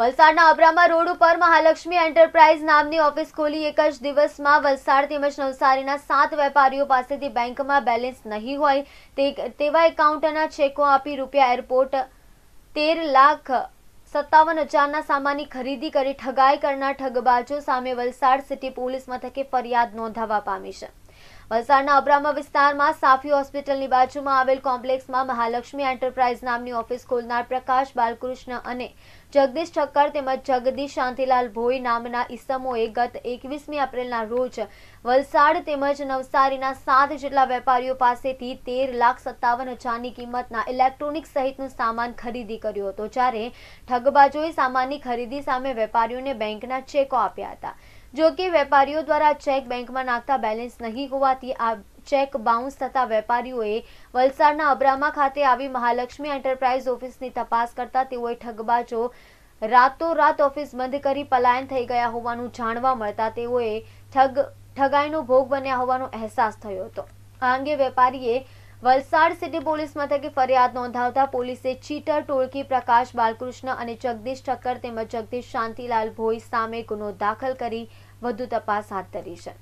વલસાડના અબ્રામા રોડ ઉપર મહાલક્ષ્મી એન્ટરપ્રાઇઝ નામની ઓફિસ ખોલી એક જ દિવસમાં વલસાડ તેમજ નવસારીના સાત વેપારીઓ પાસેથી બેંકમાં બેલેન્સ નહીં હોય તેવા એકાઉન્ટના ચેકો આપી રૂપિયા એરપોર્ટ તેર લાખ સત્તાવન હજારના સામાનની ખરીદી કરી ઠગાઈ કરનાર ઠગબાજો સામે વલસાડ સિટી પોલીસ મથકે ફરિયાદ નોંધાવા પામી છે વલસાડના અબ્રામા વિસ્તારમાં સાફી હોસ્પિટલની બાજુમાં આવેલ કોમ્પ્લેક્સમાં મહાલક્ષ્મી એન્ટરપ્રાઇઝ નામની ઓફિસ ખોલનાર પ્રકાશ બાલકૃષ્ણ અને જગદીશ ઠક્કર તેમજ જગદીશ શાંતિલાલ ભોઈ નામના ઇસમોએ ગત એકવીસમી એપ્રિલના રોજ વલસાડ તેમજ નવસારીના સાત જેટલા વેપારીઓ પાસેથી તેર લાખ સત્તાવન હજારની કિંમતના ઇલેક્ટ્રોનિક સહિતનો સામાન ખરીદી કર્યો હતો જ્યારે ઠગબાજોએ સામાનની ખરીદી સામે વેપારીઓને બેંકના ચેકો આપ્યા હતા જો કે વેપારીઓ દ્વારા ચેક બેંકમાં નાખતા બેલેન્સ નહીં હોવાથી આ ચેક બાઉન્સ થતા વેપારીઓએ વલસાડના અબ્રામા ખાતે આવી મહાલક્ષ્મી એન્ટરપ્રાઇઝ ઓફિસની તપાસ કરતા તેઓએ ઠગબાજો રાતોરાત ઓફિસ બંધ કરી પલાયન થઈ ગયા હોવાનું જાણવા મળતા તેઓએ ઠગ ઠગાઈનો ભોગ બન્યા હોવાનો અહેસાસ થયો હતો આ અંગે વેપારીએ વલસાડ સિટી પોલીસ મથકે ફરિયાદ નોંધાવતા પોલીસે ચીટર ટોળકી પ્રકાશ બાલકૃષ્ણ અને જગદીશ ઠક્કર તેમજ જગદીશ શાંતિલાલ ભોઈ સામે ગુનો દાખલ કરી વધુ તપાસ હાથ ધરી છે